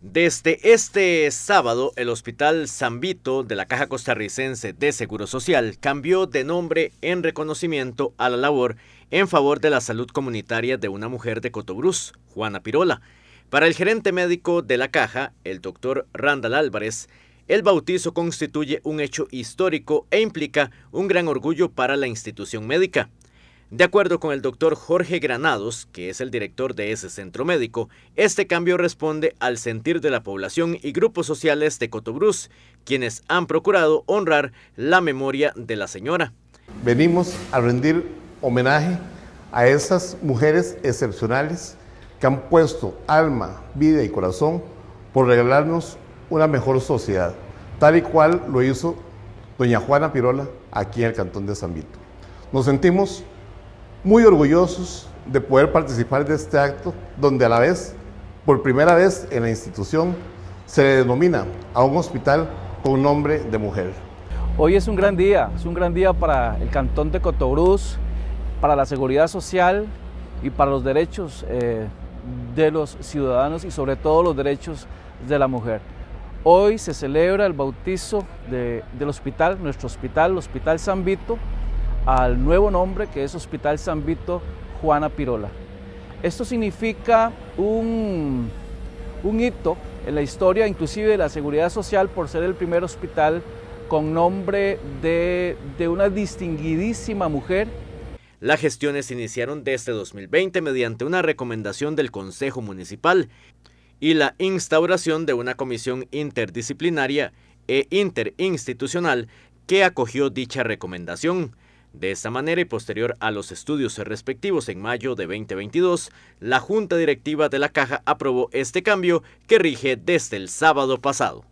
Desde este sábado, el Hospital San Vito de la Caja Costarricense de Seguro Social cambió de nombre en reconocimiento a la labor en favor de la salud comunitaria de una mujer de Cotobruz, Juana Pirola. Para el gerente médico de la Caja, el doctor Randall Álvarez, el bautizo constituye un hecho histórico e implica un gran orgullo para la institución médica. De acuerdo con el doctor Jorge Granados, que es el director de ese centro médico, este cambio responde al sentir de la población y grupos sociales de Cotobruz, quienes han procurado honrar la memoria de la señora. Venimos a rendir homenaje a esas mujeres excepcionales que han puesto alma, vida y corazón por regalarnos una mejor sociedad, tal y cual lo hizo doña Juana Pirola aquí en el Cantón de San Vito. Nos sentimos muy orgullosos de poder participar de este acto, donde a la vez, por primera vez en la institución, se le denomina a un hospital con nombre de mujer. Hoy es un gran día, es un gran día para el cantón de Cotobruz, para la seguridad social y para los derechos eh, de los ciudadanos y sobre todo los derechos de la mujer. Hoy se celebra el bautizo del hospital, nuestro hospital, el Hospital San Vito, al nuevo nombre que es Hospital San Vito Juana Pirola. Esto significa un, hito en la historia inclusive de la seguridad social por ser el primer hospital con nombre de, de una distinguidísima mujer las gestiones se iniciaron desde 2020 mediante una recomendación del Consejo Municipal y la instauración de una comisión interdisciplinaria e interinstitucional que acogió dicha recomendación. De esta manera y posterior a los estudios respectivos en mayo de 2022, la Junta Directiva de la Caja aprobó este cambio que rige desde el sábado pasado.